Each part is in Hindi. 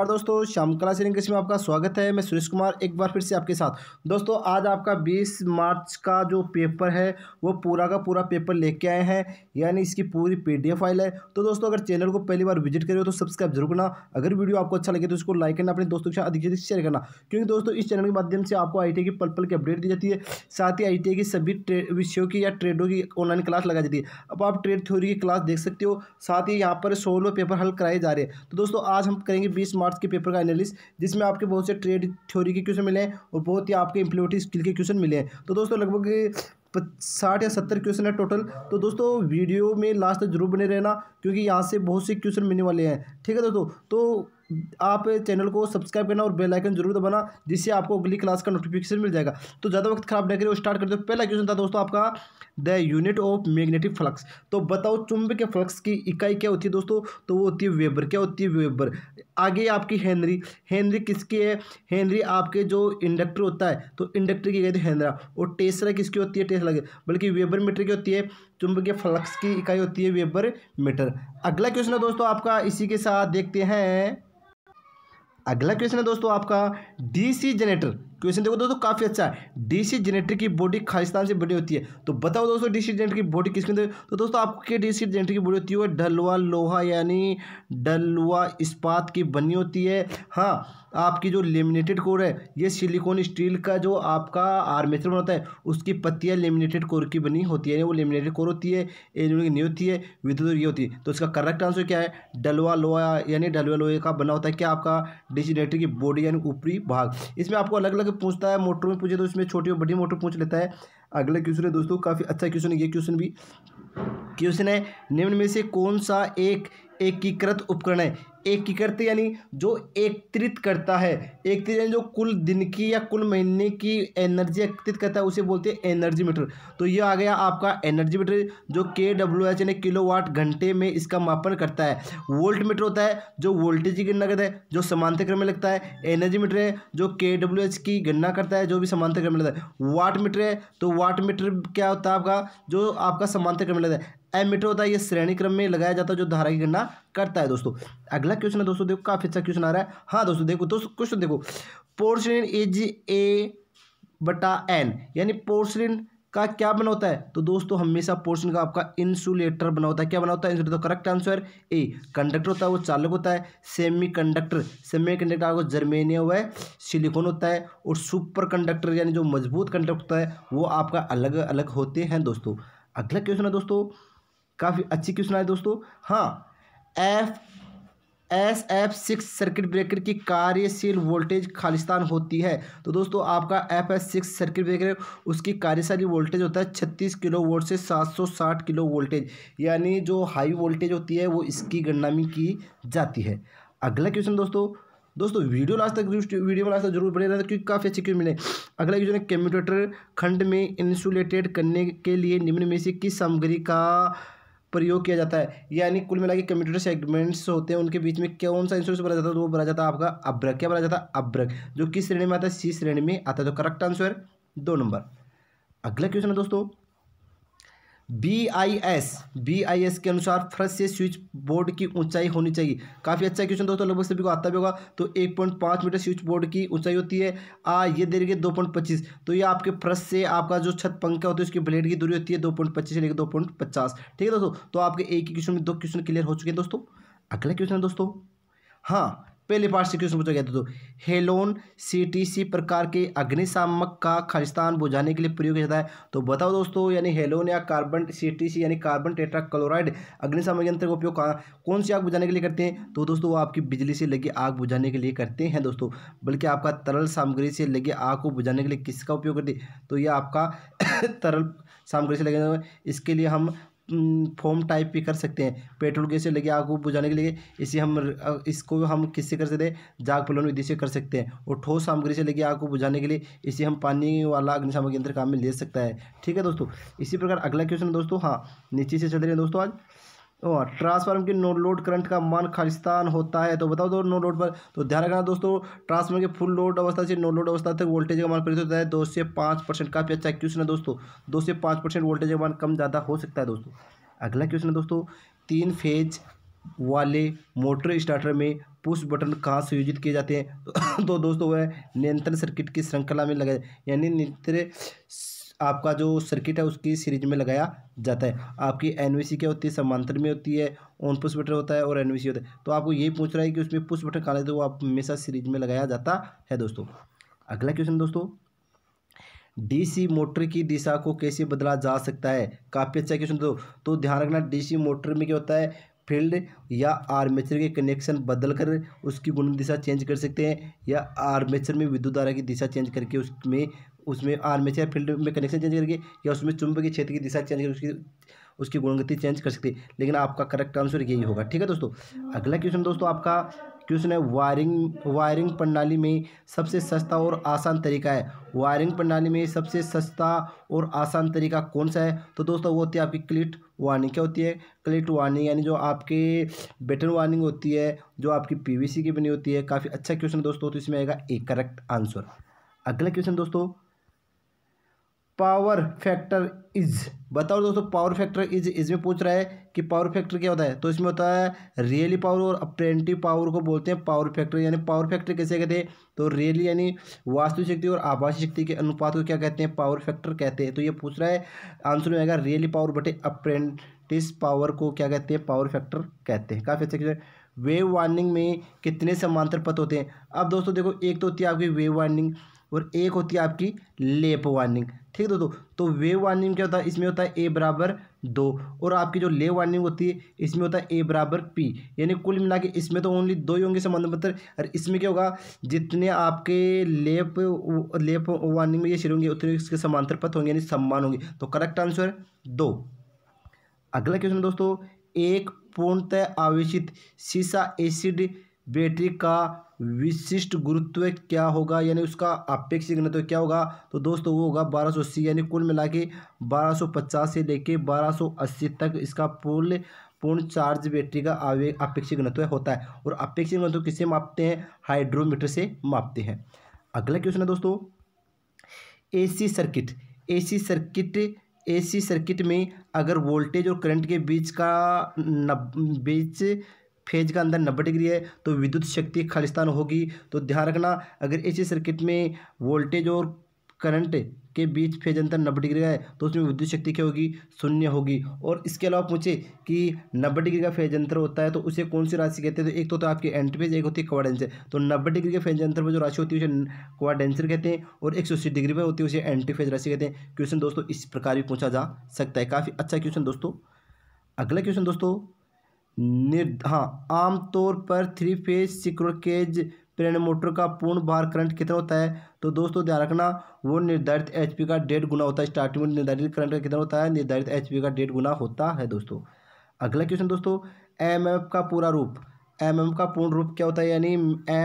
और दोस्तों शाम कला सीरिंग कृषि में आपका स्वागत है मैं सुरेश कुमार एक बार फिर से आपके साथ दोस्तों आज आपका 20 मार्च का जो पेपर है वो पूरा का पूरा पेपर लेके आए हैं यानी इसकी पूरी पीडीएफ फाइल है तो दोस्तों अगर चैनल को पहली बार विजिट करें तो सब्सक्राइब जरूर करना अगर वीडियो आपको अच्छा लगे तो इसको लाइक करना अपने दोस्तों के साथ अधिक से शेयर करना क्योंकि दोस्तों इस चैनल के माध्यम से आपको आई की पल पल की अपडेट दी जाती है साथ ही आई की सभी विषयों की या ट्रेडों की ऑनलाइन क्लास लगाई जाती है अब आप ट्रेड थ्योरी की क्लास देख सकते हो साथ ही यहाँ पर सोलह पेपर हल कराए जा रहे हैं तो दोस्तों आज हम करेंगे बीस मार्च आर्ट्स के पेपर का एनालिस जिसमें आपके बहुत से ट्रेड थ्योरी के क्वेश्चन मिले हैं और बहुत ही आपके इम्प्लोटिव स्किल के क्वेश्चन मिले हैं तो दोस्तों लगभग साठ या सत्तर क्वेश्चन है टोटल तो दोस्तों वीडियो में लास्ट तक जरूर बने रहना क्योंकि यहाँ से बहुत से क्वेश्चन मिलने वाले हैं ठीक है दोस्तों तो आप चैनल को सब्सक्राइब करना और बेल आइकन जरूर दबाना जिससे आपको अगली क्लास का नोटिफिकेशन मिल जाएगा तो ज़्यादा वक्त खराब न करें स्टार्ट करते हो पहला क्वेश्चन था दोस्तों आपका the unit of magnetic flux तो बताओ चुंबक के फ्लक्स की इकाई क्या होती है दोस्तों तो वो होती है वेबर क्या होती है वेबर आगे आपकी हैंनरी हैंनरी किसकी है हैंनरी आपके जो इंडक्टर होता है तो इंडक्टर की कहते हैं और टेस्ला किसकी होती है टेस्ला की बल्कि वेबर मीटर की होती है के फ्लक्स की इकाई होती है वेबर मीटर अगला क्वेश्चन है दोस्तों आपका इसी के साथ देखते हैं अगला क्वेश्चन है दोस्तों आपका डीसी जनरेटर क्वेश्चन देखो दोस्तों काफ़ी अच्छा है डीसी जनरेटर की बॉडी खालिस्तान से बनी होती है तो बताओ दोस्तों डीसी जनरेटर की बॉडी किसके अंदर तो दोस्तों आपके डीसी जनरेटर की बॉडी होती है डलवा लोहा यानी डलवा इस्पात की बनी होती है हाँ आपकी जो लेमिनेटेड कोर है ये सिलिकॉन स्टील का जो आपका आर्मेचर होता है उसकी पत्तियाँ लेमिनेटेड कोर की बनी होती है वो लेमिनेटेड कोर होती है एल्यूमिनियम की नहीं होती है विद्युत ये होती है तो इसका करेक्ट आंसर क्या है डलवा लोहा यानी डलवा लोहे का बना होता है क्या आपका डिजिनेटर की बॉडी यानी ऊपरी भाग इसमें आपको अलग अलग पूछता है मोटर में पूछे तो इसमें छोटी और बड़ी मोटर पूछ लेता है अगला क्वेश्चन है दोस्तों काफ़ी अच्छा क्वेश्चन है ये क्वेश्चन भी क्वेश्चन है निम्न में से कौन सा एक एकीकृत उपकरण है एकीकृत यानी जो एकत्रित करता है एकत्रित यानी जो कुल दिन की या कुल महीने की एनर्जी एकत्रित करता है उसे बोलते हैं एनर्जी मीटर तो ये आ गया आपका एनर्जी मीटर जो के डब्ल्यू एच यानी किलो वाट घंटे में इसका मापन करता है वोल्ट मीटर होता है जो वोल्टेज की गणना करता है जो समांतर क्रम में लगता है एनर्जी मीटर है जो के डब्ल्यू एच की गणना करता है जो भी समांतर क्रम में लगता है वाट मीटर है तो वाट मीटर क्या होता है आपका जो आपका समांतर क्रम में लगता है एमिटर होता है ये श्रेणी क्रम में लगाया जाता है जो धारा की गणना करता है दोस्तों अगला क्वेश्चन है दोस्तों देखो काफ़ी अच्छा क्वेश्चन आ रहा है हाँ दोस्तों देखो दोस्तों क्वेश्चन देखो पोर्सलिन इज ए बटा एन यानी पोर्सलिन का क्या बना होता है तो दोस्तों हमेशा पोर्सलिन का आपका इंसुलेटर बना होता है क्या बना होता है इंसुलेटर तो करेक्ट आंसर ए कंडक्टर होता है वो चालक होता है सेमी कंडक्टर सेमी कंडक्टर आपको जर्मेनियम है सिलिकॉन होता है और सुपर कंडक्टर यानी जो मजबूत कंडक्टर होता है वो आपका अलग अलग होते हैं दोस्तों अगला क्वेश्चन है दोस्तों काफ़ी अच्छी क्वेश्चन आए दोस्तों हाँ F S F six circuit breaker की कार्यशील वोल्टेज खालिस्तान होती है तो दोस्तों आपका F S six circuit breaker उसकी कार्यशाली वोल्टेज होता है छत्तीस किलो वोल्ट से सात सौ साठ किलो वोल्टेज यानी जो हाई वोल्टेज होती है वो इसकी गणना में की जाती है अगला क्वेश्चन दोस्तों दोस्तों वीडियो लास्ट तक वीडियो में लास्ट तक जरूर बने रहना क्योंकि काफ़ी अच्छे क्यों मिले अगला क्वेश्चन है कम्यूटेटर खंड में इंसुलेटेड करने के लिए निम्न में से किस सामग्री का प्रयोग किया जाता है यानी कुल मिला के कंप्यूटर सेगमेंट्स होते हैं उनके बीच में कौन सा इंश्योरेंस भरा जाता है तो वो भरा जाता है आपका अब्रक क्या भरा जाता है अब्रक जो किस श्रेणी में आता है सी श्रेणी में आता है तो करेक्ट आंसर दो नंबर अगला क्वेश्चन है दोस्तों B I S B I S के अनुसार फ्रस से स्विच बोर्ड की ऊंचाई होनी चाहिए काफ़ी अच्छा क्वेश्चन दोस्तों लगभग सभी को आता भी होगा तो एक पॉइंट पाँच मीटर स्विच बोर्ड की ऊंचाई होती है आ ये दे रही है दो पॉइंट पच्चीस तो ये आपके फ्रस से आपका जो छत पंखा होता है उसकी ब्लेड की दूरी होती है दो पॉइंट पच्चीस से लेकर दो पॉइंट पचास ठीक है दोस्तों तो आपके एक ही क्वेश्चन में दो क्वेश्चन क्लियर हो चुके हैं दोस्तों अगला क्वेश्चन है दोस्तों हाँ पहले पार्ट से क्वेश्चन पूछा गया था तो हेलोन सीटीसी प्रकार के अग्निशामक का खालिस्तान बुझाने के लिए प्रयोग किया जाता है तो बताओ दोस्तों यानी हेलोन या कार्बन सीटीसी यानी कार्बन टेट्रा क्लोराइड अग्निशामक यंत्र का उपयोग कौन सी आग बुझाने के लिए करते हैं तो दोस्तों वो आपकी बिजली से लगी आग बुझाने के लिए करते हैं दोस्तों बल्कि आपका तरल सामग्री से लगी आग को बुझाने के लिए किसका उपयोग करते तो यह आपका तरल सामग्री से लगे इसके लिए हम फॉर्म टाइप भी कर सकते हैं पेट्रोल गैस से लगे आग को बुझाने के लिए इसे हम इसको हम किससे कर सकते हैं जाग पलन विधि से कर सकते हैं और ठोस सामग्री से लगी आग को बुझाने के लिए इसे हम पानी वाला अग्निशामक यंत्र काम में ले सकता है ठीक है दोस्तों इसी प्रकार अगला क्वेश्चन दोस्तों हाँ नीचे से चल रहे हैं दोस्तों आज और ट्रांसफार्मर के नो लोड करंट का मान खालिस्तान होता है तो बताओ दो तो नो लोड पर तो ध्यान रखना दोस्तों ट्रांसफार्मर के फुल लोड अवस्था से नो लोड अवस्था तक वोल्टेज का मान परिवर्तित होता है दो से पाँच परसेंट काफ़ी अच्छा क्वेश्चन है दोस्तों दो से पाँच परसेंट वोल्टेज का मान कम ज़्यादा हो सकता है दोस्तों अगला क्वेश्चन है दोस्तों तीन फेज वाले मोटर स्टार्टर में पुश बटन कहाँ सुयोजित किए जाते हैं तो दोस्तों वह नियंत्रण सर्किट की श्रृंखला में लगाए यानी नियंत्रण आपका जो सर्किट है उसकी सीरीज में लगाया जाता है आपकी एन क्या होती है समांतर में होती है ऑन पुश बटन होता है और एन होता है तो आपको यही पूछ रहा है कि उसमें पुश बटन कहाँ तो वो आप हमेशा सीरीज में लगाया जाता है दोस्तों अगला क्वेश्चन दोस्तों डीसी मोटर की दिशा को कैसे बदला जा सकता है काफ़ी अच्छा क्वेश्चन दोस्तों तो ध्यान रखना सी मोटर में क्या होता है फील्ड या आर्मेचर के कनेक्शन बदल कर उसकी गुण दिशा चेंज कर सकते हैं या आर्मेचर में विद्युत धारा की दिशा चेंज करके उसमें उसमें आर्मेचर फील्ड में कनेक्शन चेंज करके या उसमें चुंब के क्षेत्र की दिशा चेंज करके उसकी उसकी गुणगति चेंज कर सकते है लेकिन आपका करेक्ट आंसर यही होगा ठीक है दोस्तों अगला क्वेश्चन दोस्तों आपका क्वेश्चन है वायरिंग वायरिंग प्रणाली में सबसे सस्ता और आसान तरीका है वायरिंग प्रणाली में सबसे सस्ता और आसान तरीका कौन सा है तो दोस्तों वो होती है आपकी क्लिट वार्निंग क्या होती है क्लिट वार्निंग यानी जो आपके बेटन वार्निंग होती है जो आपकी पीवीसी की बनी होती है काफ़ी अच्छा क्वेश्चन दोस्तों तो इसमें आएगा एक करेक्ट आंसर अगला क्वेश्चन दोस्तों पावर फैक्टर इज बताओ दोस्तों पावर फैक्टर इज इसमें पूछ रहा है कि पावर फैक्टर क्या होता है तो इसमें होता है रियली पावर और अप्रेंटिव पावर को बोलते हैं पावर फैक्टर यानी पावर फैक्टर कैसे कहते हैं तो रियली यानी वास्तविक शक्ति और आभासी शक्ति के अनुपात को क्या कहते हैं पावर फैक्टर कहते हैं तो ये पूछ रहा है आंसर में आएगा रियली पावर बटे अप्रेंटिस पावर को क्या कहते हैं पावर फैक्टर कहते हैं काफ़ी अच्छे वेव वार्निंग में कितने समांतर पथ होते हैं अब दोस्तों देखो एक तो होती है आपकी वेव वार्निंग और एक होती है आपकी लेप वार्निंग ठीक है दोस्तों तो वेव वार्निंग क्या होता है इसमें होता है ए बराबर दो और आपकी जो ले वार्निंग होती है इसमें होता है ए बराबर पी यानी कुल मिला के इसमें तो ओनली दो ही होंगे संबंध पत्र और इसमें क्या होगा जितने आपके लेप लेप वार्निंग में ये शेर होंगे उतने इसके समांतर पथ होंगे यानी सम्मान होंगे तो करेक्ट आंसर दो अगला क्वेश्चन दोस्तों एक पूर्णतः आवेशित सीसा एसिड बैटरी का विशिष्ट गुरुत्व क्या होगा यानी उसका अपेक्षित घनत्व क्या होगा तो दोस्तों वो होगा बारह सौ अस्सी यानी कुल मिला के बारह सौ पचास से लेके बारह सौ अस्सी तक इसका पूर्ण पूर्ण चार्ज बैटरी का अपेक्षित घनत्व होता है और अपेक्षित घनत्व किससे मापते हैं हाइड्रोमीटर से मापते हैं अगला क्वेश्चन है दोस्तों A circuit A circuit AC circuit में अगर वोल्टेज और करंट के बीच का नब बीच फेज का अंदर नब्बे डिग्री है तो विद्युत शक्ति खालिस्तान होगी तो ध्यान रखना अगर इसी सर्किट में वोल्टेज और करंट के बीच फेज अंतर नब्बे डिग्री का है तो उसमें विद्युत शक्ति क्या होगी शून्य होगी और इसके अलावा पूछे कि नब्बे डिग्री का फेज अंतर होता है तो उसे कौन सी राशि कहते हैं तो एक तो, तो आपकी एंटीपेज एक होती है क्वाडेंसर तो नब्बे डिग्री के फेज अंतर पर जो राशि होती है उसे क्वाडेंसर कहते हैं और एक सौ अस्सी डिग्री पर होती है उसे फेज राशि कहते हैं क्वेश्चन दोस्तों इस प्रकार भी पूछा जा सकता है काफ़ी अच्छा क्वेश्चन दोस्तों अगला क्वेश्चन दोस्तों हाँ आमतौर पर थ्री फेज सिक्रोकेज प्रेरण मोटर का पूर्ण भार करंट कितना होता है तो दोस्तों ध्यान रखना वो निर्धारित एचपी का डेढ़ गुना होता है स्टार्टिंग में निर्धारित करंट का कितना होता है निर्धारित एचपी का डेढ़ गुना होता है दोस्तों अगला क्वेश्चन दोस्तों एमएफ का पूरा रूप एम एम का पूर्ण रूप क्या होता है यानी एम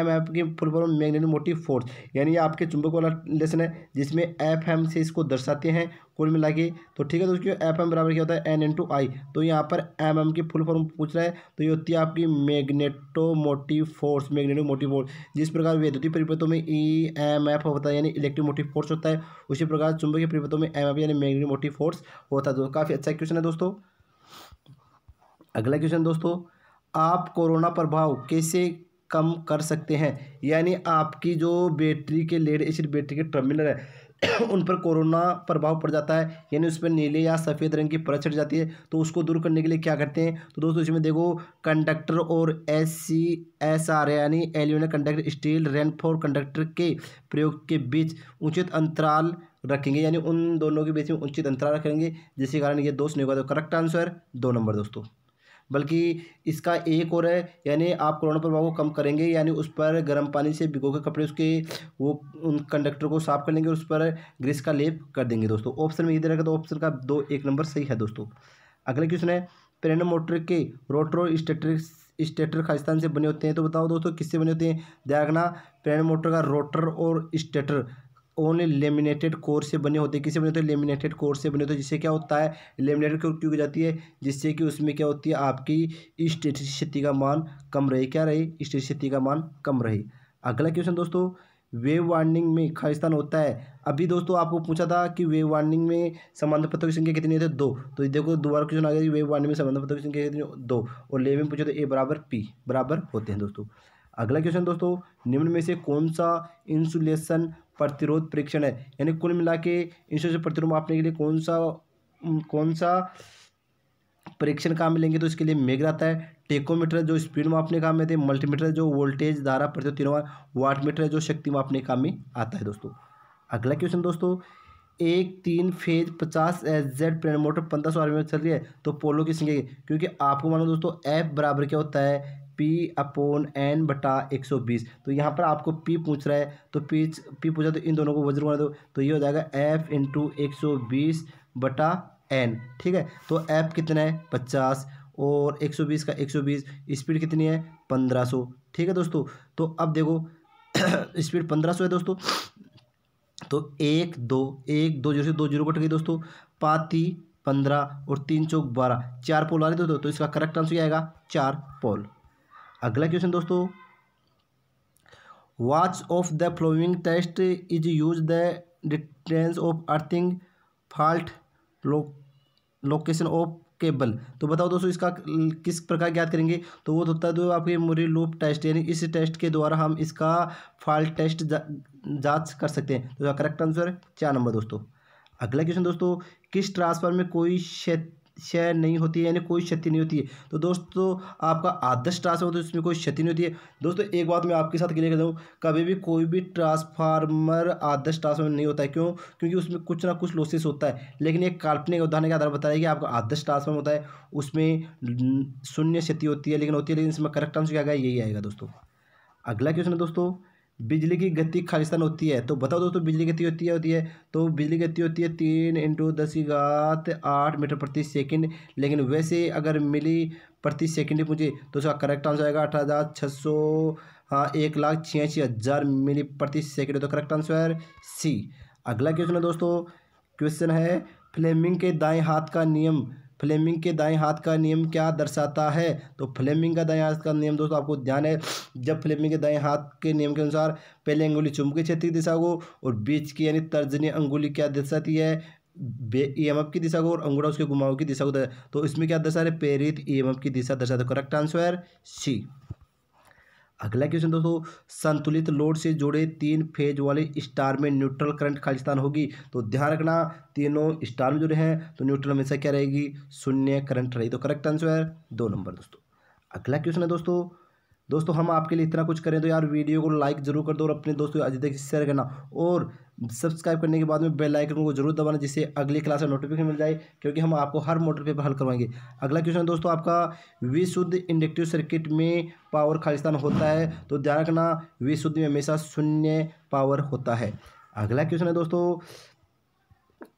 एफ की full form magnetic motive force यानी ये आपके चुंबक वाला लेसन है जिसमें एफ एम से इसको दर्शाते हैं कुल मिला के तो ठीक है दोस्तों एफ एम बराबर क्या होता है एन एन टू आई तो यहाँ पर एम एम की फुल फॉर्म पूछ रहा है तो ये होती है आपकी मैग्नेटोमोटिव फोर्स मोटिव फोर्स जिस प्रकार वैद्युतिक परिपथों में ई एम एफ होता है यानी इलेक्ट्रिक मोटिव फोर्स होता है उसी प्रकार के परिपथों में एम एफ यानी मैग्नेटिक मोटिव फोर्स होता है तो काफ़ी अच्छा क्वेश्चन है दोस्तों अगला क्वेश्चन दोस्तों आप कोरोना प्रभाव कैसे कम कर सकते हैं यानी आपकी जो बैटरी के लेड एसिड बैटरी के टर्मिनल है उन पर कोरोना प्रभाव पड़ जाता है यानी उस पर नीले या सफ़ेद रंग की परत चढ़ जाती है तो उसको दूर करने के लिए क्या करते हैं तो दोस्तों इसमें देखो कंडक्टर और एस सी एस आर यानी aluminium conductor steel reinforced conductor के प्रयोग के बीच उचित अंतराल रखेंगे यानी उन दोनों के बीच में उचित अंतराल रखेंगे जिसके कारण ये दोस्त नहीं होगा तो करेक्ट आंसर दो नंबर दोस्तों बल्कि इसका एक और है यानी आप कोरोना प्रभाव को कम करेंगे यानी उस पर गर्म पानी से भिगो के कपड़े उसके वो उन कंडक्टर को साफ कर लेंगे उस पर ग्रीस का लेप कर देंगे दोस्तों ऑप्शन में ये दे तो ऑप्शन का दो एक नंबर सही है दोस्तों अगले क्वेश्चन है मोटर के रोटर और स्टेटर खालिस्तान से बने होते हैं तो बताओ दोस्तों किससे बने होते हैं ध्यान रखना मोटर का रोटर और स्टेटर ओनली लेमिनेटेड कोर से बने होते हैं किसे बने होते हैं लेमिनेटेड कोर से बने होते हैं जिससे क्या होता है लेमिनेटेड कोर क्यों की जाती है जिससे कि उसमें क्या होती है आपकी स्टेटिक का मान कम रहे क्या रहे स्टेटिक का मान कम रहे अगला क्वेश्चन दोस्तों वेव वार्निंग में खालिस्तान होता है अभी दोस्तों आपको पूछा था कि वेव वार्निंग में संबंध पत्र की संख्या कितनी होती है दो तो देखो दोबारा क्वेश्चन आ गया वेव वार्निंग में संबंध पत्र की संख्या कितनी दो और लेव में पूछा तो ए बराबर पी बराबर होते हैं दोस्तों अगला क्वेश्चन दोस्तों निम्न में से कौन सा इंसुलेशन प्रतिरोध परीक्षण है यानी कुल मिला के इंसुलेशन प्रतिरोध मापने के लिए कौन सा कौन सा परीक्षण काम मिलेंगे तो इसके लिए मेघ आता है टेकोमीटर जो स्पीड मापने काम में थे मल्टीमीटर जो वोल्टेज धारा प्रतिरोध तीनों वाट मीटर जो शक्ति मापने काम में आता है दोस्तों अगला क्वेश्चन दोस्तों एक तीन फेज पचास एच जेड प्रेन मोटर पंद्रह सौ आरपीएम चल रही है तो पोलो की संख्या क्योंकि आपको मानो दोस्तों एफ बराबर क्या होता है पी अपोन एन बटा एक सौ बीस तो यहाँ पर आपको पी पूछ रहा है तो पी पी पूछा तो इन दोनों को वज्र बना दो तो ये हो जाएगा एफ इंटू एक सौ बीस बटा एन ठीक है तो एफ कितना है पचास और एक सौ बीस का एक सौ बीस स्पीड कितनी है पंद्रह सौ ठीक है दोस्तों तो अब देखो स्पीड पंद्रह सौ है दोस्तों तो एक दो एक दो जीरो से दो जीरो कट गई दोस्तों पाती पंद्रह और तीन चौक बारह चार पोल आ रहे दोस्तों तो इसका करेक्ट आंसर क्या आएगा चार पोल अगला क्वेश्चन दोस्तों which of the following test is use the distance of earthing fault location of cable तो बताओ दोस्तों इसका किस प्रकार ज्ञात करेंगे तो वो होता है आपके मोरी लूप टेस्ट यानी इस टेस्ट के द्वारा हम इसका फॉल्ट टेस्ट जांच कर सकते हैं तो करेक्ट आंसर चार नंबर दोस्तों अगला क्वेश्चन दोस्तों किस ट्रांसफर में कोई क्षेत्र क्षय नहीं होती है यानी कोई क्षति नहीं होती है तो दोस्तों आपका आदर्श ट्रांसफार्मर तो इसमें कोई क्षति नहीं होती है दोस्तों एक बात मैं आपके साथ क्लियर कर दूँ कभी भी कोई भी ट्रांसफार्मर आदर्श ट्रांसफार्मर नहीं होता है क्यों क्योंकि उसमें कुछ ना कुछ लॉसेस होता है लेकिन एक काल्पनिक उदाहरण के आधार पर बताया कि आपका आदर्श ट्रांसफार्मर होता है उसमें शून्य क्षति होती है लेकिन होती है लेकिन इसमें करेक्ट आंसर क्या आएगा यही आएगा दोस्तों अगला क्वेश्चन है दोस्तों बिजली की गति खालिस्तान होती है तो बताओ दोस्तों बिजली गति होती है होती है तो बिजली गति होती है तीन इंटू दस की आठ मीटर प्रति सेकंड लेकिन वैसे अगर मिली प्रति सेकंड ही पूछे तो उसका करेक्ट आंसर आएगा अठारह हज़ार छः सौ हाँ एक लाख छियासी हज़ार मिली प्रति सेकंड तो करेक्ट आंसर सी अगला क्वेश्चन है दोस्तों क्वेश्चन है फ्लेमिंग के दाएँ हाथ का नियम फ्लेमिंग के दाएं हाथ का नियम क्या दर्शाता है तो फ्लेमिंग का दाएं हाथ का नियम दोस्तों आपको ध्यान है जब फ्लेमिंग के दाएं हाथ के नियम के अनुसार पहले अंगुली चुंबकीय क्षेत्र की दिशा को और बीच की यानी तर्जनी अंगुली क्या दर्शाती है ई एम की दिशा को और अंगूठा उसके घुमाव की दिशा को तो इसमें क्या दर्शा रहे प्रेरित ई एम की दिशा दर्शाता करेक्ट आंसर सी अगला क्वेश्चन दोस्तों संतुलित लोड से जुड़े तीन फेज वाले स्टार में न्यूट्रल करंट खालिस्तान होगी तो ध्यान रखना तीनों स्टार में जुड़े हैं तो न्यूट्रल हमेशा क्या रहेगी शून्य करंट रहेगी तो करेक्ट आंसर है दो नंबर दोस्तों अगला क्वेश्चन है दोस्तों दोस्तों हम आपके लिए इतना कुछ करें तो यार वीडियो को लाइक जरूर कर दो और अपने दोस्तों आज तक शेयर करना और सब्सक्राइब करने के बाद में बेल आइकन को जरूर दबाना जिससे अगली क्लास में नोटिफिकेशन मिल जाए क्योंकि हम आपको हर मोटर पेपर हल करवाएंगे अगला क्वेश्चन दोस्तों आपका विशुद्ध इंडक्टिव सर्किट में पावर खालिस्तान होता है तो ध्यान रखना विशुद्ध में हमेशा शून्य पावर होता है अगला क्वेश्चन है दोस्तों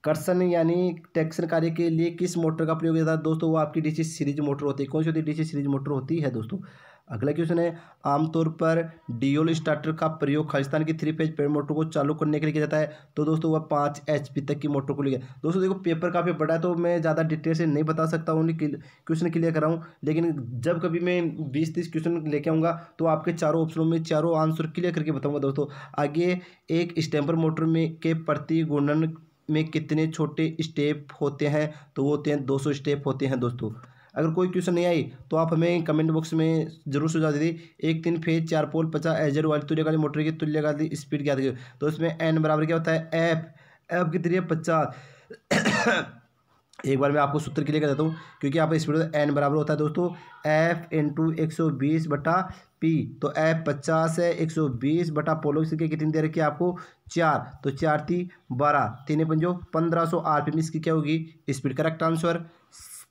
कर्षण यानी टैक्सन कार्य के लिए किस मोटर का प्रयोग किया जाता है दोस्तों वो आपकी डीसी सीरीज मोटर होती है कौन सी होती है डीसी सीरीज मोटर होती है दोस्तों अगला क्वेश्चन है आमतौर पर डीओल स्टार्टर का प्रयोग खालिस्तान की थ्री फेज पेड़ मोटर को चालू करने के लिए किया जाता है तो दोस्तों वह पाँच एच तक की मोटर को लिया दोस्तों देखो पेपर काफ़ी बड़ा है तो मैं ज़्यादा डिटेल से नहीं बता सकता हूँ क्वेश्चन क्लियर कराऊँ लेकिन जब कभी मैं बीस तीस क्वेश्चन लेके आऊँगा तो आपके चारों ऑप्शनों में चारों आंसर क्लियर करके बताऊँगा दोस्तों आगे एक स्टैम्पर मोटर में के प्रति गुणन में कितने छोटे स्टेप होते हैं तो वो होते हैं दो स्टेप होते हैं दोस्तों अगर कोई क्वेश्चन नहीं आई तो आप हमें कमेंट बॉक्स में जरूर सुझा दीजिए एक तीन फेज चार पोल पचास एजर वाली तुल्यकाली मोटर की तुल्यकाली स्पीड क्या दी तो इसमें एन बराबर क्या होता है एफ एफ की है पचास एक बार मैं आपको सूत्र के लिए कर देता हूँ क्योंकि आपका स्पीड एन बराबर होता है दोस्तों एफ इन टू एक सौ बीस बटा पी तो एफ पचास है एक सौ बीस बटा पोलो इसके कितनी दे रखी है आपको चार तो चार थी बारह तीन पंजो पंद्रह सौ आर पी में इसकी क्या होगी स्पीड करेक्ट आंसर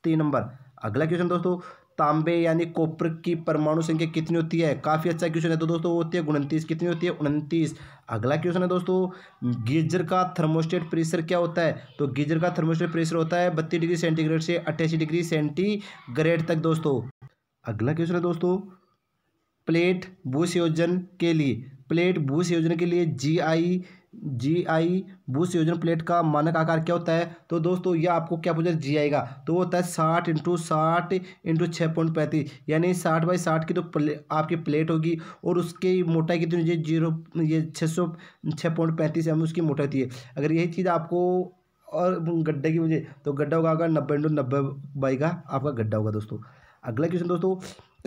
तीन नंबर अगला क्वेश्चन दोस्तों तांबे यानी कोपर की परमाणु संख्या कितनी होती है काफ़ी अच्छा क्वेश्चन है तो दोस्तों वो होती है उनतीस कितनी होती है उनतीस अगला क्वेश्चन है दोस्तों गीजर का थर्मोस्टेट प्रेशर क्या होता है तो गीजर का थर्मोस्टेट प्रेशर होता है बत्तीस डिग्री सेंटीग्रेड से अट्ठासी डिग्री सेंटीग्रेड तक दोस्तों अगला क्वेश्चन है दोस्तों प्लेट भूसयोजन के लिए प्लेट भूसयोजन के लिए जी आई जी आई बूस योजन प्लेट का मानक आकार क्या होता है तो दोस्तों यह आपको क्या पूछा जी आई का तो वो होता है साठ इंटू साठ इंटू छः पॉइंट पैंतीस यानी साठ बाई साठ की तो प्ले, आपकी प्लेट होगी और उसकी मोटाई कितनी होती है जीरो ये छः सौ छः पॉइंट पैंतीस एम उसकी मोटाई होती है अगर यही चीज़ आपको और गड्ढे की मुझे तो गड्ढा होगा नब्बे इंटू नब्बे बाई का आपका गड्ढा होगा दोस्तों अगला क्वेश्चन दोस्तों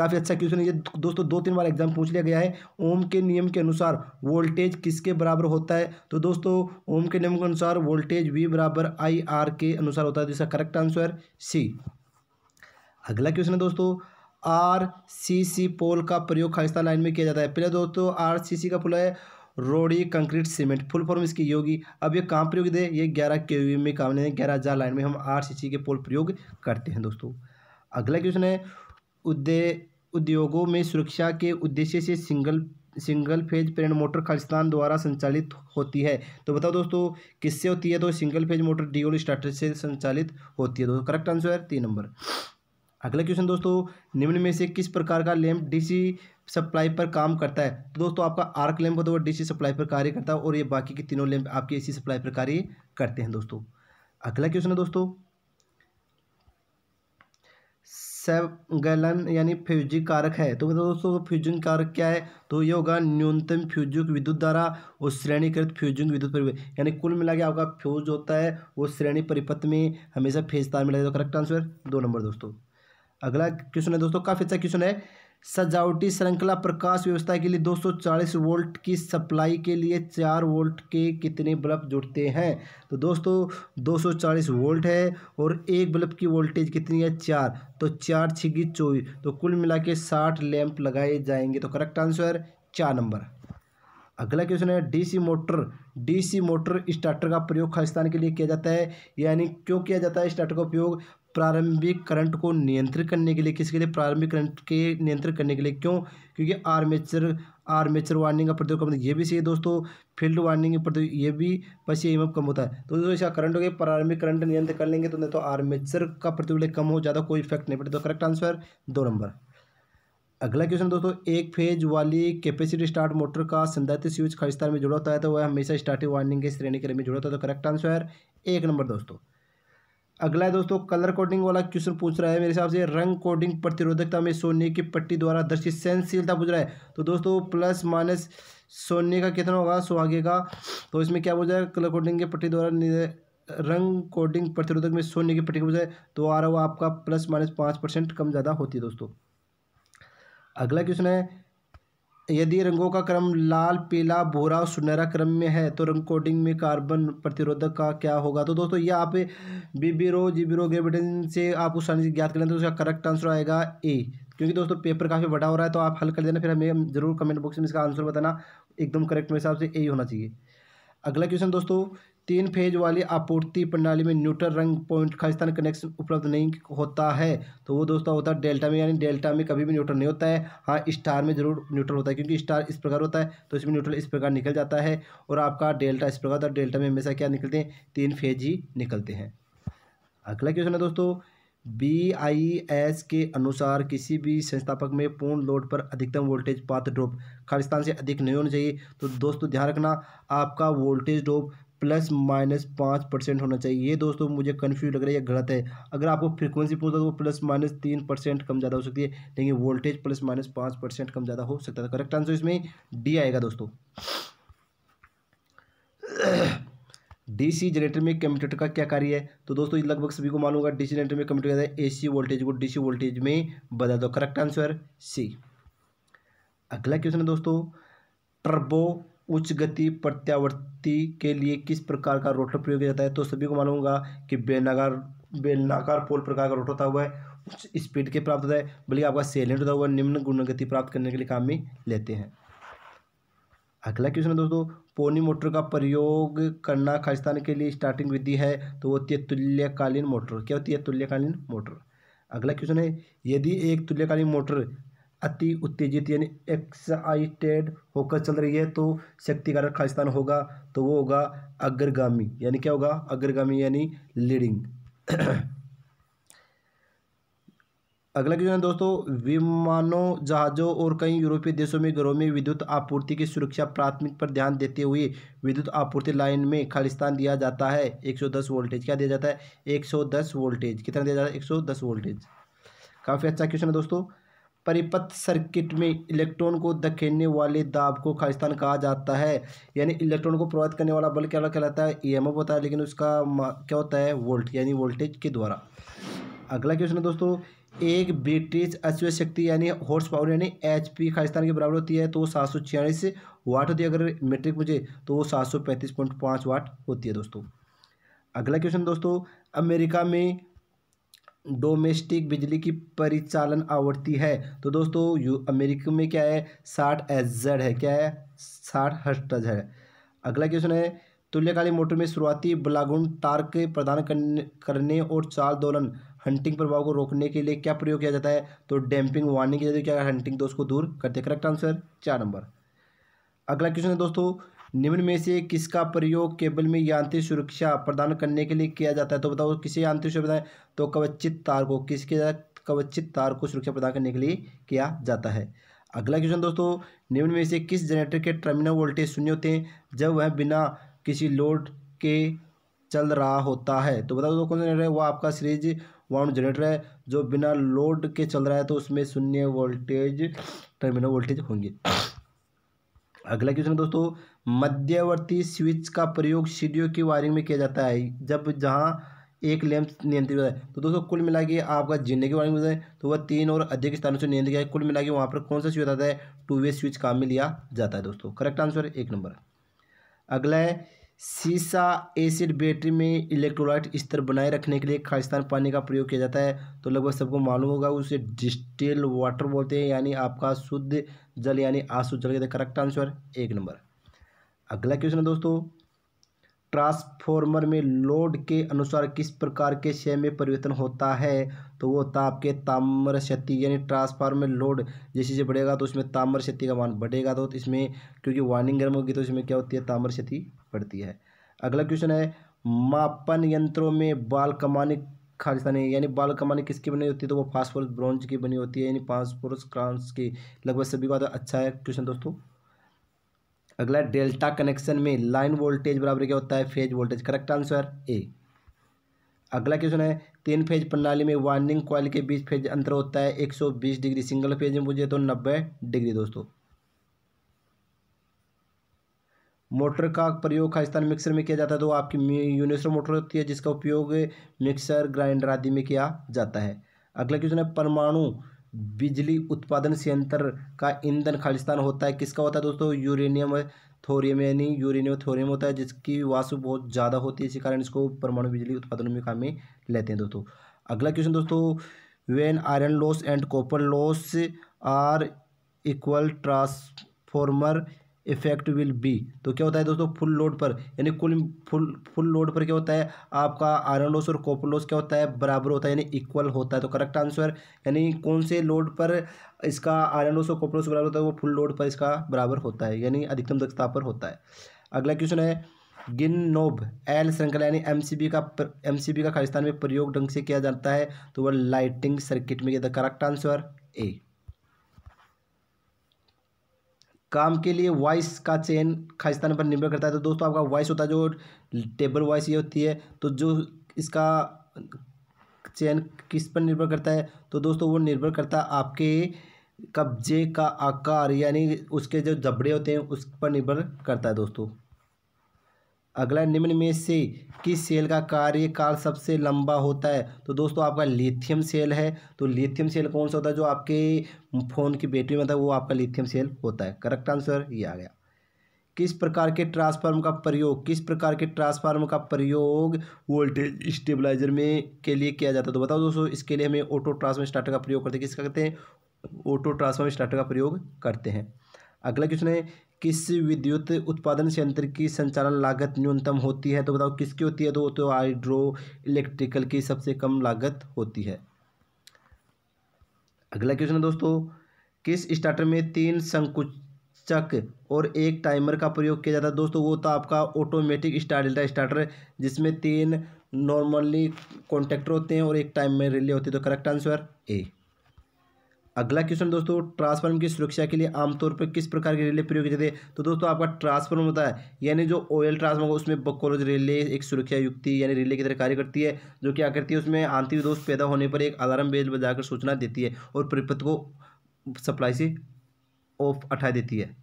काफ़ी अच्छा क्वेश्चन है ये दोस्तों दो तीन बार एग्जाम पूछ लिया गया है ओम के नियम के अनुसार वोल्टेज किसके बराबर होता है तो दोस्तों ओम के नियम के अनुसार वोल्टेज वी बराबर आई आर के अनुसार होता है जिसका करेक्ट आंसर सी अगला क्वेश्चन है दोस्तों आर सी सी पोल का प्रयोग खालिस्तान लाइन में किया जाता है पहले दोस्तों आर सी सी का पुल है रोड़ी कंक्रीट सीमेंट फुल फॉर्म इसकी योगी अब ये काम प्रयोग दे ये ग्यारह के वी में काम नहीं ग्यारह हज़ार लाइन में हम आर सी सी के पोल प्रयोग करते हैं दोस्तों अगला क्वेश्चन है उदय उद्योगों में सुरक्षा के उद्देश्य से सिंगल सिंगल फेज प्रेरण मोटर खालिस्तान द्वारा संचालित होती है तो बताओ दोस्तों किससे होती है तो single phase motor DOL starter से संचालित होती है दोस्तों करेक्ट आंसर है तीन नंबर अगला क्वेश्चन दोस्तों निम्न में से किस प्रकार का लैंप डीसी सप्लाई पर काम करता है तो दोस्तों आपका आर्क लैंप होता है वो डीसी सप्लाई पर कार्य करता है और ये बाकी के तीनों लैंप आपके ए सप्लाई पर कार्य करते हैं दोस्तों अगला क्वेश्चन है दोस्तों गलन यानी फ्यूजिक कारक है तो बता दोस्तों तो फ्यूजन कारक क्या है तो ये होगा न्यूनतम फ्यूजिक विद्युत द्वारा और श्रेणीकृत फ्यूजिंग विद्युत परिपथ यानी कुल मिला के आपका फ्यूज होता है वो श्रेणी परिपथ में हमेशा फेज तार मिला करेक्ट आंसर तो दो नंबर दोस्तों अगला क्वेश्चन है दोस्तों काफ़ी अच्छा क्वेश्चन है सजावटी श्रृंखला प्रकाश व्यवस्था के लिए 240 वोल्ट की सप्लाई के लिए चार वोल्ट के कितने बल्ब जुड़ते हैं तो दोस्तों 240 वोल्ट है और एक बल्ब की वोल्टेज कितनी है चार तो चार छिगी चौबीस तो कुल मिला के साठ लैंप लगाए जाएंगे तो करेक्ट आंसर चार नंबर अगला क्वेश्चन है DC motor DC motor starter का प्रयोग खालिस्तान के लिए किया जाता है यानी क्यों किया जाता है स्टार्टर का उपयोग प्रारंभिक करंट को नियंत्रित करने के लिए किसके लिए प्रारंभिक करंट के नियंत्रित करने के लिए क्यों क्योंकि आर्मेचर आर्मेचर वार्निंग का प्रतियोग कम होता है ये भी सही है दोस्तों फील्ड वार्निंग का प्रतियोग ये भी बस ये मतलब कम होता है तो दोस्तों इसका करंट हो गया प्रारंभिक करंट नियंत्रित कर लेंगे तो नहीं तो आर्मेचर का प्रतियोग कम हो ज़्यादा कोई इफेक्ट नहीं पड़ता तो करेक्ट आंसर दो नंबर अगला क्वेश्चन दोस्तों एक फेज वाली कैपेसिटी स्टार्ट मोटर का संधातित स्विच खरीदार में जुड़ा होता है तो वह हमेशा स्टार्टिंग वार्निंग के श्रेणी के लिए जुड़ा होता है तो करेक्ट आंसर एक नंबर दोस्तों अगला है दोस्तों कलर कोडिंग वाला क्वेश्चन पूछ रहा है मेरे हिसाब से रंग कोडिंग प्रतिरोधकता में सोने की पट्टी द्वारा दर्शित सहनशीलता पूछ रहा है तो दोस्तों प्लस माइनस सोने का कितना होगा सुहागे का तो इसमें क्या पूछ रहा है कलर कोडिंग की पट्टी द्वारा रंग कोडिंग प्रतिरोधक में सोने की पट्टी पूछ रहा है तो आ रहा हुआ आपका प्लस माइनस पाँच परसेंट कम ज़्यादा होती है दोस्तों अगला क्वेश्चन है यदि रंगों का क्रम लाल पीला भूरा और सुनहरा क्रम में है तो रंग कोडिंग में कार्बन प्रतिरोधक का क्या होगा तो दोस्तों ये आप बीबीरो जीबीरो ग्रेविटेशन से आप आसानी से ज्ञात कर लेते तो उसका करेक्ट आंसर आएगा ए क्योंकि दोस्तों पेपर काफ़ी बड़ा हो रहा है तो आप हल कर देना फिर हमें जरूर कमेंट बॉक्स में इसका आंसर बताना एकदम करेक्ट मेरे हिसाब से ए होना चाहिए अगला क्वेश्चन दोस्तों तीन फेज वाली आपूर्ति प्रणाली में न्यूट्रल रंग पॉइंट का स्थान कनेक्शन उपलब्ध नहीं होता है तो वो दोस्तों होता है डेल्टा में यानी डेल्टा में कभी भी न्यूट्रल नहीं होता है हाँ स्टार में जरूर न्यूट्रल होता है क्योंकि स्टार इस प्रकार होता है तो इसमें न्यूट्रल इस प्रकार निकल जाता है और आपका डेल्टा इस प्रकार होता है डेल्टा में हमेशा क्या निकलते हैं तीन फेज ही निकलते हैं अगला क्वेश्चन है दोस्तों बी आई एस के अनुसार किसी भी संस्थापक में पूर्ण लोड पर अधिकतम वोल्टेज पाथ ड्रॉप खालिस्तान से अधिक नहीं होना चाहिए तो दोस्तों ध्यान रखना आपका वोल्टेज ड्रॉप प्लस माइनस पाँच परसेंट होना चाहिए ये दोस्तों मुझे कन्फ्यूज लग रहा है ये गलत है अगर आपको फ्रीक्वेंसी पूछता तो वो प्लस माइनस तीन परसेंट कम ज़्यादा हो सकती है लेकिन वोल्टेज प्लस माइनस पाँच परसेंट कम ज़्यादा हो सकता था करेक्ट आंसर इसमें डी आएगा दोस्तों डीसी जनरेटर में कम्प्यूटर का क्या कार्य है तो दोस्तों लगभग सभी को होगा डीसी जनरेटर में कम्प्यूटर क्या है सी वोल्टेज को डीसी वोल्टेज में बदल दो करेक्ट आंसर सी अगला क्वेश्चन है दोस्तों टर्बो उच्च गति प्रत्यावर्ती के लिए किस प्रकार का रोटर प्रयोग किया जाता है तो सभी को मालूम होगा कि बेनागार बेलनाकार पोल प्रकार का रोटर होता हुआ है उच्च स्पीड के प्राप्त होता है बल्कि आपका सेलेंट होता हुआ निम्न गुण गति प्राप्त करने के लिए काम में लेते हैं अगला क्वेश्चन है दोस्तों पोनी मोटर का प्रयोग करना खालिस्तान के लिए स्टार्टिंग विधि है तो वो होती है तुल्यकालीन मोटर क्या होती है तुल्यकालीन मोटर अगला क्वेश्चन है यदि एक तुल्यकालीन मोटर अति उत्तेजित यानी एक्साइटेड होकर चल रही है तो शक्ति कारक खास स्थान होगा तो वो होगा अग्रगामी यानी क्या होगा अग्रगामी यानी लीडिंग अगला क्वेश्चन है दोस्तों विमानों जहाज़ों और कई यूरोपीय देशों में घरों में विद्युत आपूर्ति की सुरक्षा प्राथमिक पर ध्यान देते हुए विद्युत आपूर्ति लाइन में खालिस्तान दिया जाता है 110 वोल्टेज क्या दिया जाता है 110 वोल्टेज कितना दिया जाता है 110 वोल्टेज काफ़ी अच्छा क्वेश्चन है दोस्तों परिपथ सर्किट में इलेक्ट्रॉन को धकेलने वाले दाब को खालिस्तान कहा जाता है यानी इलेक्ट्रॉन को प्रभावित करने वाला बल क्या कहलाता है ई e होता है लेकिन उसका क्या होता है वोल्ट यानी वोल्टेज के द्वारा अगला क्वेश्चन है दोस्तों एक ब्रिटिश अश्व शक्ति यानी हॉर्स पावर यानी एच पी खालिस्तान के बराबर होती है तो सात सौ छियालीस वाट होती है अगर मेट्रिक मुझे तो वो सात सौ पैंतीस पॉइंट पाँच वाट होती है दोस्तों अगला क्वेश्चन दोस्तों अमेरिका में डोमेस्टिक बिजली की परिचालन आवृत्ति है तो दोस्तों यू अमेरिका में क्या है साठ एज है क्या है साठ हस्ट है अगला क्वेश्चन है तुल्यकालीन मोटर में शुरुआती बलागुण टार्क प्रदान करने, और चाल दोलन हंटिंग प्रभाव को रोकने के लिए क्या प्रयोग किया जाता है तो डैम्पिंग वार्निंग के जरिए क्या हंटिंग दोस्त को दूर करते करेक्ट आंसर चार नंबर अगला क्वेश्चन है दोस्तों निम्न में से किसका प्रयोग केबल में यांत्रिक सुरक्षा प्रदान करने के लिए किया जाता है तो बताओ किसे यांत्रिक सुरक्षा प्रदान तो कवचित तार को किसके कवचित तार को सुरक्षा प्रदान करने के लिए किया जाता है अगला क्वेश्चन दोस्तों निम्न में से किस जनरेटर के टर्मिनल वोल्टेज शून्य होते हैं जब वह बिना किसी लोड के चल रहा होता है तो बताओ दोस्तों कौन सा जनरेटर है वह आपका सीरीज वाउंड जनरेटर है जो बिना लोड के चल रहा है तो उसमें शून्य वोल्टेज टर्मिनल वोल्टेज होंगे अगला क्वेश्चन दोस्तों मध्यवर्ती स्विच का प्रयोग सीढ़ियों की वायरिंग में किया जाता है जब जहाँ एक लैंप नियंत्रित होता है तो दोस्तों कुल मिला के आपका जीने की वायरिंग होता है तो वह तीन और अधिक स्थानों से नियंत्रित है कुल मिला के वहाँ पर कौन सा स्विच आता है टू वे स्विच काम में लिया जाता है दोस्तों करेक्ट आंसर एक नंबर अगला है सीसा एसिड बैटरी में इलेक्ट्रोलाइट स्तर बनाए रखने के लिए खालिस्तान पानी का प्रयोग किया जाता है तो लगभग सबको मालूम होगा उसे डिस्टिल वाटर बोलते हैं यानी आपका शुद्ध जल यानी आशुद्ध जल कहते हैं करेक्ट आंसर एक नंबर अगला क्वेश्चन है दोस्तों ट्रांसफॉर्मर में लोड के अनुसार किस प्रकार के क्षय में परिवर्तन होता है तो वो ताप के ताम्र क्षति यानी ट्रांसफार्मर लोड जैसे जैसे बढ़ेगा तो उसमें ताम्र क्षति का मान बढ़ेगा तो इसमें क्योंकि वार्निंग गर्म होगी तो इसमें क्या होती है ताम्र क्षति बढ़ती है अगला क्वेश्चन है मापन यंत्रों में बाल कमानी खालिस्तानी यानी बाल कमानी किसकी बनी होती है तो वो फास्फोरस ब्रॉन्ज की बनी होती है यानी फास्फोरस क्रांस की लगभग सभी बात अच्छा है क्वेश्चन दोस्तों अगला डेल्टा कनेक्शन में लाइन वोल्टेज बराबर क्या होता है phase voltage correct answer A अगला क्वेश्चन है तीन फेज प्रणाली में वाइंडिंग कॉयल के बीच फेज अंतर होता है 120 डिग्री सिंगल फेज में पूछे तो 90 डिग्री दोस्तों मोटर का प्रयोग खालिस्तान मिक्सर में किया जाता है तो आपकी यूनिसर मोटर होती है जिसका उपयोग मिक्सर ग्राइंडर आदि में किया जाता है अगला क्वेश्चन है परमाणु बिजली उत्पादन संयंत्र का ईंधन खालिस्तान होता है किसका होता है दोस्तों यूरेनियम थोरियम यानी यूरेनियम थोरियम होता है जिसकी वास्तु बहुत ज़्यादा होती है इसी कारण इसको परमाणु बिजली उत्पादन में काम में लेते हैं दोस्तों अगला क्वेश्चन दोस्तों when iron loss and copper loss are equal transformer effect will be तो क्या होता है दोस्तों फुल लोड पर यानी कुल फुल फुल लोड पर क्या होता है आपका आयरन लॉस और कॉपर लॉस क्या होता है बराबर होता है यानी इक्वल होता है तो करेक्ट आंसर यानी कौन से लोड पर इसका आयरन लॉस और कॉपर लॉस बराबर होता है वो फुल लोड पर इसका बराबर होता है यानी अधिकतम दक्षता पर होता है अगला क्वेश्चन है गिन नोब एल श्रृंखला यानी बी का बी का खालिस्तान में प्रयोग ढंग से किया जाता है तो वह लाइटिंग सर्किट में करेक्ट आंसर ए काम के लिए वॉइस का चयन खास पर निर्भर करता है तो दोस्तों आपका वॉइस होता है जो टेबल वॉइस ये होती है तो जो इसका चयन किस पर निर्भर करता है तो दोस्तों वो निर्भर करता है आपके कब्जे का आकार यानी उसके जो जबड़े होते हैं उस पर निर्भर करता है दोस्तों अगला निम्न में से किस सेल का कार्यकाल सबसे लंबा होता है तो दोस्तों आपका लिथियम सेल है तो लिथियम सेल कौन सा होता है जो आपके फ़ोन की बैटरी में था वो आपका लिथियम सेल होता है करेक्ट आंसर ये आ गया किस प्रकार के ट्रांसफार्म का प्रयोग किस प्रकार के ट्रांसफार्म का प्रयोग वोल्टेज स्टेबलाइजर में के लिए किया जाता है तो बताओ दोस्तों इसके लिए हमें ऑटो ट्रांसफार्म स्टार्टर का प्रयोग करते हैं किसका करते हैं ऑटो ट्रांसफार्म स्टार्टर का प्रयोग करते हैं अगला क्वेश्चन है किस विद्युत उत्पादन संयंत्र की संचालन लागत न्यूनतम होती है तो बताओ किसकी होती है तो वो तो हाइड्रो इलेक्ट्रिकल की सबसे कम लागत होती है अगला क्वेश्चन है दोस्तों किस स्टार्टर में तीन संकुचक और एक टाइमर का प्रयोग किया जाता है दोस्तों वो तो आपका ऑटोमेटिक स्टार डेल्टा स्टार्टर जिसमें तीन नॉर्मली कॉन्टैक्टर होते हैं और एक टाइम में रिले होती है तो करेक्ट आंसर ए अगला क्वेश्चन दोस्तों ट्रांसफार्म की सुरक्षा के लिए आमतौर पर किस प्रकार के रिले प्रयोग किए जाते हैं तो दोस्तों आपका ट्रांसफार्म होता है यानी जो ऑयल ट्रांसफार्म होगा उसमें बकोलोज रिले एक सुरक्षा युक्ति यानी रिले की तरह कार्य करती है जो क्या करती है उसमें आंतरिक दोष पैदा होने पर एक अलार्म बेल बजाकर सूचना देती है और परिपथ को सप्लाई से ऑफ हटा देती है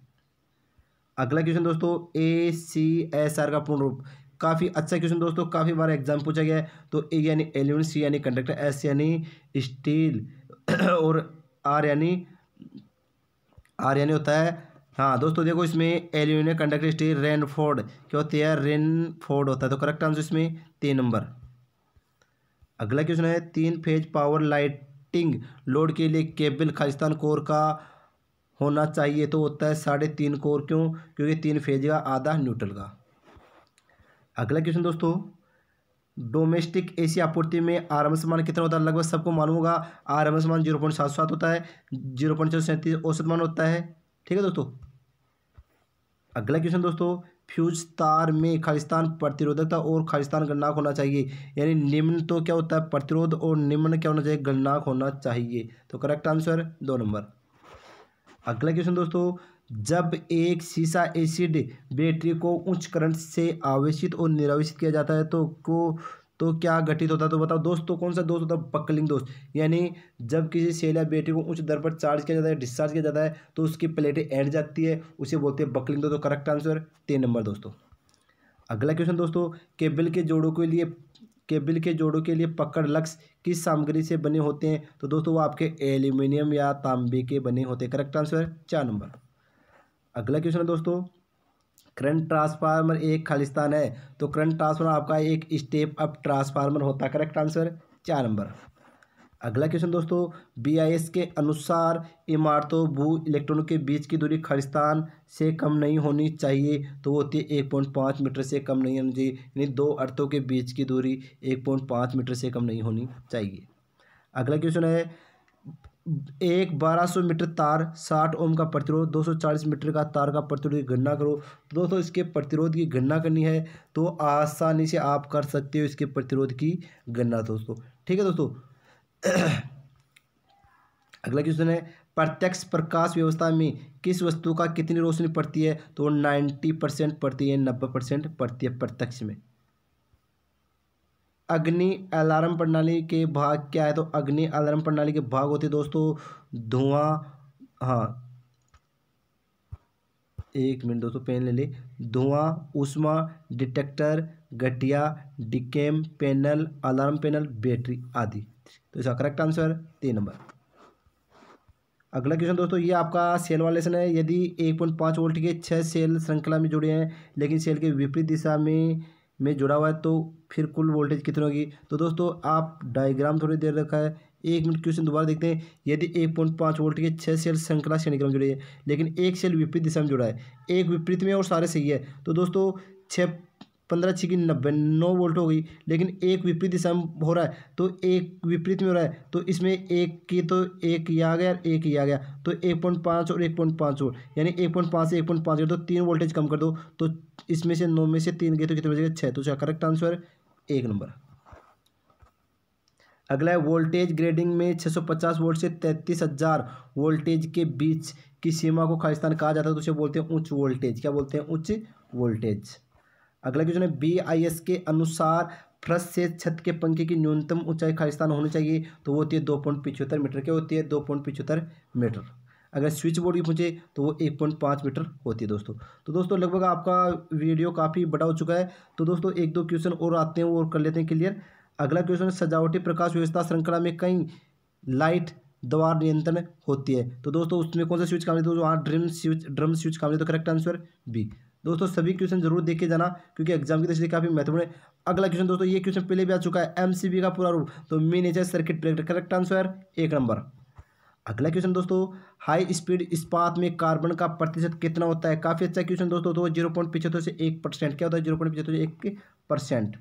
अगला क्वेश्चन दोस्तों ए सी एस आर का पूर्ण रूप काफ़ी अच्छा क्वेश्चन दोस्तों काफ़ी बार एग्जाम पूछा गया है तो ए यानी एल्यूमिन सी यानी कंडक्टर एस यानी स्टील और आर यानी आर यानी होता है हाँ दोस्तों देखो इसमें एल्यूमिनियम कंडक्टर स्टील रेनफोर्ड क्या होती है रेनफोर्ड होता है तो करेक्ट आंसर इसमें तीन नंबर अगला क्वेश्चन है तीन फेज पावर लाइटिंग लोड के लिए केबल खालिस्तान कोर का होना चाहिए तो होता है साढ़े तीन कोर क्यों क्योंकि तीन फेज का आधा न्यूट्रल का अगला क्वेश्चन दोस्तों डोमेस्टिक एसी आपूर्ति में आर एम मान कितना होता है लगभग सबको मालूम होगा आर एम मान जीरो पॉइंट सात सात होता है जीरो पॉइंट सैंतीस औसत मान होता है ठीक है दोस्तों अगला क्वेश्चन दोस्तों फ्यूज तार में खालिस्तान प्रतिरोधकता और खालिस्तान गणनाक होना चाहिए यानी निम्न तो क्या होता है प्रतिरोध और निम्न क्या होना चाहिए गणनाक होना चाहिए तो करेक्ट आंसर दो नंबर अगला क्वेश्चन दोस्तों जब एक सीसा एसिड बैटरी को उच्च करंट से आवेशित और निरावेशित किया जाता है तो को तो क्या घटित होता है तो बताओ दोस्तों कौन सा दोस्त होता है बकलिंग दोस्त यानी जब किसी सेल या बैटरी को उच्च दर पर चार्ज किया जाता है डिस्चार्ज किया जाता है तो उसकी प्लेटें ऐड जाती है उसे बोलते हैं बकलिंग दोस्त तो करेक्ट आंसर तीन नंबर दोस्तों अगला क्वेश्चन दोस्तों केबल के जोड़ों के लिए केबल के जोड़ों के लिए पकड़ लक्स किस सामग्री से बने होते हैं तो दोस्तों वो आपके एल्यूमिनियम या तांबे के बने होते हैं करेक्ट आंसर चार नंबर अगला क्वेश्चन है दोस्तों करंट ट्रांसफार्मर एक खालिस्तान है तो करंट ट्रांसफार्मर आपका एक स्टेप अप ट्रांसफार्मर होता है करेक्ट आंसर चार नंबर अगला क्वेश्चन दोस्तों बीआईएस के अनुसार इमारतों भू इलेक्ट्रॉनों के बीच की दूरी खालिस्तान से कम नहीं होनी चाहिए तो वो होती है एक पॉइंट पाँच मीटर से कम नहीं होनी चाहिए यानी दो अर्थों के बीच की दूरी एक पॉइंट पाँच मीटर से कम नहीं होनी चाहिए अगला क्वेश्चन है एक 1200 मीटर तार 60 ओम का प्रतिरोध 240 मीटर का तार का प्रतिरोध की गणना करो तो दोस्तों इसके प्रतिरोध की गणना करनी है तो आसानी से आप कर सकते हो इसके प्रतिरोध की गणना दोस्तों ठीक है दोस्तों अगला क्वेश्चन है प्रत्यक्ष प्रकाश व्यवस्था में किस वस्तु का कितनी रोशनी पड़ती है तो नाइन्टी परसेंट पड़ती है नब्बे परसेंट पड़ती है प्रत्यक्ष में अग्नि अलार्म प्रणाली के भाग क्या है तो अग्नि अलार्म प्रणाली के भाग होते दोस्तों धुआं हाँ एक मिनट दोस्तों पेन ले ले धुआं उष्मा डिटेक्टर गटिया डिकेम पैनल अलार्म पैनल बैटरी आदि तो इसका करेक्ट आंसर तीन नंबर अगला क्वेश्चन दोस्तों ये आपका सेल वाला लेसन है यदि एक पॉइंट पाँच वोल्ट के छह सेल श्रृंखला में जुड़े हैं लेकिन सेल के विपरीत दिशा में में जुड़ा हुआ है तो फिर कुल वोल्टेज कितनी होगी तो दोस्तों आप डायग्राम थोड़ी देर रखा है एक मिनट क्वेश्चन दोबारा देखते हैं यदि एक पॉइंट पाँच वोल्ट के छः सेल श्रृंखला क्रम जुड़ी है लेकिन एक सेल विपरीत दिशा में जुड़ा है एक विपरीत में और सारे सही है तो दोस्तों छः पंद्रह छः की नब्बे नौ वोल्ट हो गई लेकिन एक विपरीत दिशा में हो रहा है तो एक विपरीत में हो रहा है तो इसमें एक की तो एक ही आ गया और एक ही आ गया तो एक पॉइंट पाँच और एक पॉइंट पाँच वोल्ट यानी एक पॉइंट पाँच से एक पॉइंट पाँच तो तीन वोल्टेज कम कर दो तो इसमें से नौ में से तीन गए तो कितने बजेगा छः तो उसका करेक्ट आंसर एक नंबर अगला है वोल्टेज ग्रेडिंग में छः सौ पचास वोल्ट से तैंतीस हज़ार वोल्टेज के बीच की सीमा को खालिस्तान कहा जाता है तो उसे बोलते हैं उच्च वोल्टेज क्या बोलते हैं उच्च वोल्टेज अगला क्वेश्चन है बी आई एस के अनुसार फ्रस से छत के पंखे की न्यूनतम ऊंचाई खालिस्तान होनी चाहिए तो वो होती है दो पॉइंट पिछहत्तर मीटर क्या होती है दो पॉइंट पिछहत्तर मीटर अगर स्विच बोर्ड की पूछे तो वो एक पॉइंट पाँच मीटर होती है दोस्तों तो दोस्तों लगभग आपका वीडियो काफ़ी बड़ा हो चुका है तो दोस्तों एक दो क्वेश्चन और आते हैं और कर लेते हैं क्लियर अगला क्वेश्चन सजावटी प्रकाश व्यवस्था श्रृंखला में कई लाइट द्वार नियंत्रण होती है तो दोस्तों उसमें कौन सा स्विच काम लेते हैं वहाँ तो ड्रम स्विच ड्रम स्विच काम लेते तो करेक्ट आंसर बी दोस्तों सभी क्वेश्चन जरूर देख के जाना क्योंकि एग्जाम की दृष्टि काफ़ी महत्वपूर्ण है अगला क्वेश्चन दोस्तों ये क्वेश्चन पहले भी आ चुका है एमसीबी का पूरा रूप तो miniature circuit breaker correct answer एक नंबर अगला क्वेश्चन दोस्तों हाई स्पीड इस्पात में कार्बन का प्रतिशत कितना होता है काफ़ी अच्छा क्वेश्चन दोस्तों तो जीरो पॉइंट पिछहत्तर से एक परसेंट क्या होता है जीरो पॉइंट पिछहत्तर से एक परसेंट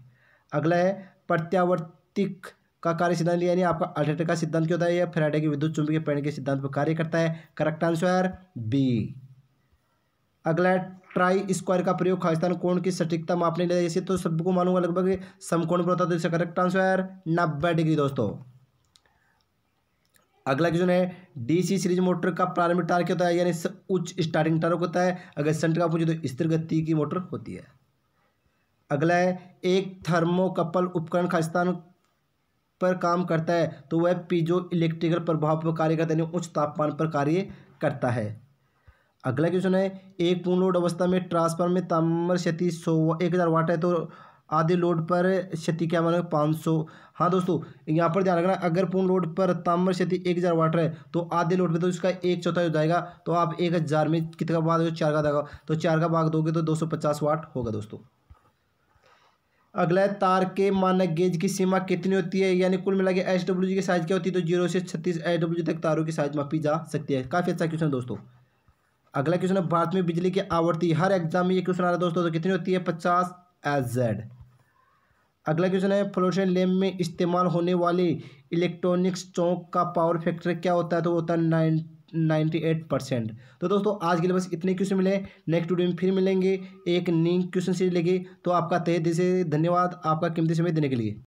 अगला है प्रत्यावर्तिक का कार्य सिद्धांत यानी आपका अल्टरनेटर का सिद्धांत क्या होता है या फ्राइडे के विद्युत चुंबकीय पेड़ के सिद्धांत पर कार्य करता है करेक्ट आंसर बी अगला है ट्राई स्क्वायर का प्रयोग खालिस्तान कोण की सटीकता मापने लिया जैसे तो सबको मानूंगा लगभग समकोण पर होता तो इसका करेक्ट आंसर नब्बे डिग्री दोस्तों अगला क्वेश्चन है डीसी सीरीज मोटर का प्रारंभिक टार्क होता है यानी उच्च स्टार्टिंग टार्क होता है अगर सेंटर का पूछे तो स्थिर गति की मोटर होती है अगला है एक थर्मोकपल उपकरण खालिस्तान पर काम करता है तो वह पीजो इलेक्ट्रिकल प्रभाव पर कार्य करता है यानी उच्च तापमान पर कार्य करता है अगला क्वेश्चन है एक पूर्ण लोड अवस्था में ट्रांसफार्मर में ताम्र क्षति सौ एक हज़ार वाट है तो आधे लोड पर क्षति क्या मानो पाँच सौ हाँ दोस्तों यहाँ पर ध्यान रखना अगर पूर्ण लोड पर ताम्र क्षति एक हज़ार वाट है तो आधे लोड पर तो इसका एक चौथा हो जाएगा तो आप एक हज़ार में कितना भाग दो चार का दागा तो चार का भाग दोगे तो दो सौ पचास वाट होगा दोस्तों अगला है तार के मानक गेज की सीमा कितनी होती है यानी कुल मिला के एच डब्ल्यू जी की साइज़ क्या होती है तो जीरो से छत्तीस एच डब्ल्यू जी तक तारों की साइज़ मापी जा सकती है काफ़ी अच्छा क्वेश्चन दोस्तों अगला क्वेश्चन है भारत में बिजली की आवर्ती हर एग्जाम में ये क्वेश्चन आ रहा है दोस्तों तो कितनी होती है पचास एज जेड अगला क्वेश्चन है फ्लोशन लेम में इस्तेमाल होने वाली इलेक्ट्रॉनिक्स चौक का पावर फैक्टर क्या होता है तो होता है नाइन नाइन्टी एट परसेंट तो दोस्तों आज के लिए बस इतने क्वेश्चन मिले नेक्स्ट वीडियो में फिर मिलेंगे एक न्यू क्वेश्चन सीरीज लेगी तो आपका तहे दिल से धन्यवाद आपका कीमती समय देने के लिए